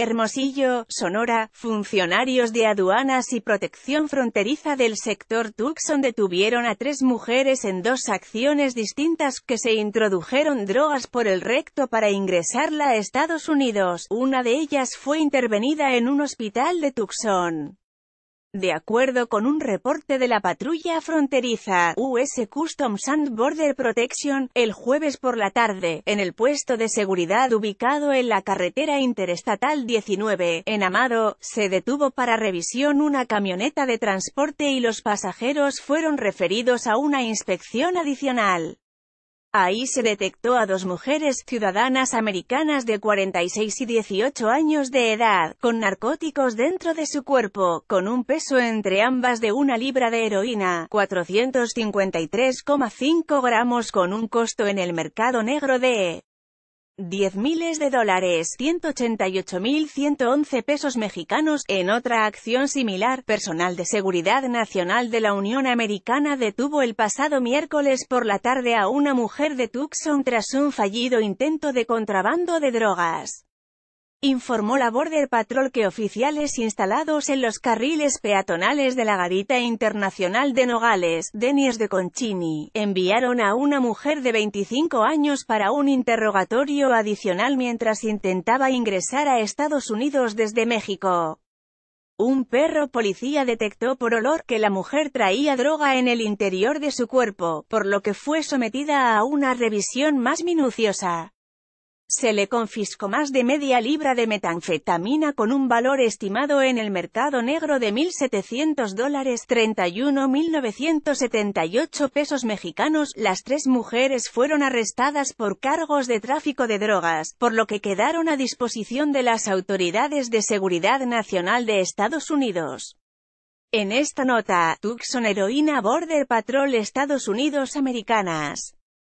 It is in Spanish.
Hermosillo, Sonora, funcionarios de aduanas y protección fronteriza del sector Tucson detuvieron a tres mujeres en dos acciones distintas que se introdujeron drogas por el recto para ingresarla a Estados Unidos. Una de ellas fue intervenida en un hospital de Tucson. De acuerdo con un reporte de la patrulla fronteriza, US Customs and Border Protection, el jueves por la tarde, en el puesto de seguridad ubicado en la carretera interestatal 19, en Amado, se detuvo para revisión una camioneta de transporte y los pasajeros fueron referidos a una inspección adicional. Ahí se detectó a dos mujeres ciudadanas americanas de 46 y 18 años de edad, con narcóticos dentro de su cuerpo, con un peso entre ambas de una libra de heroína, 453,5 gramos con un costo en el mercado negro de 10 miles de dólares, 188.111 pesos mexicanos. En otra acción similar, personal de seguridad nacional de la Unión Americana detuvo el pasado miércoles por la tarde a una mujer de Tucson tras un fallido intento de contrabando de drogas. Informó la Border Patrol que oficiales instalados en los carriles peatonales de la Garita Internacional de Nogales, Denis de Conchini, enviaron a una mujer de 25 años para un interrogatorio adicional mientras intentaba ingresar a Estados Unidos desde México. Un perro policía detectó por olor que la mujer traía droga en el interior de su cuerpo, por lo que fue sometida a una revisión más minuciosa. Se le confiscó más de media libra de metanfetamina con un valor estimado en el mercado negro de 1.700 dólares 31.978 pesos mexicanos. Las tres mujeres fueron arrestadas por cargos de tráfico de drogas, por lo que quedaron a disposición de las autoridades de seguridad nacional de Estados Unidos. En esta nota, Tucson Heroína Border Patrol Estados Unidos Americanas.